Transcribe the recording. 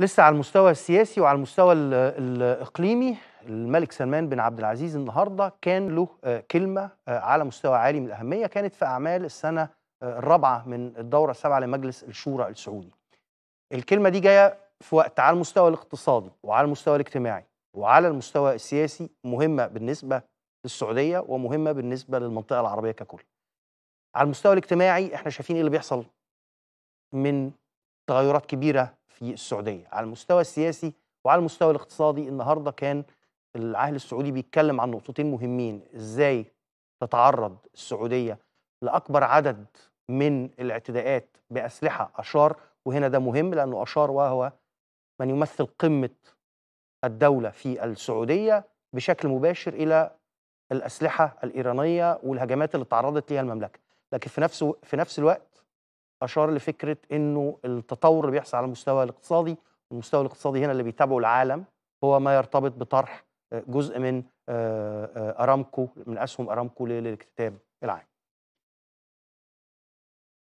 لسه على المستوى السياسي وعلى المستوى الإقليمي الملك سلمان بن عبد العزيز النهارده كان له آه، كلمة آه، على مستوى عالي من الأهمية كانت في أعمال السنة آه، الرابعة من الدورة السابعة لمجلس الشورى السعودي الكلمة دي جاية في وقت على المستوى الاقتصادي وعلى المستوى الاجتماعي وعلى المستوى السياسي مهمة بالنسبة للسعودية ومهمة بالنسبة للمنطقة العربية ككل على المستوى الاجتماعي احنا شايفين ايه اللي بيحصل من تغيرات كبيرة في السعوديه على المستوى السياسي وعلى المستوى الاقتصادي النهارده كان العاهل السعودي بيتكلم عن نقطتين مهمين ازاي تتعرض السعوديه لاكبر عدد من الاعتداءات باسلحه اشار وهنا ده مهم لانه اشار وهو من يمثل قمه الدوله في السعوديه بشكل مباشر الى الاسلحه الايرانيه والهجمات اللي تعرضت ليها المملكه لكن في نفس في نفس الوقت اشار لفكره انه التطور اللي بيحصل على المستوى الاقتصادي المستوى الاقتصادي هنا اللي بيتابعه العالم هو ما يرتبط بطرح آه، جزء من آه، آه، ارامكو من اسهم ارامكو للاكتتاب العام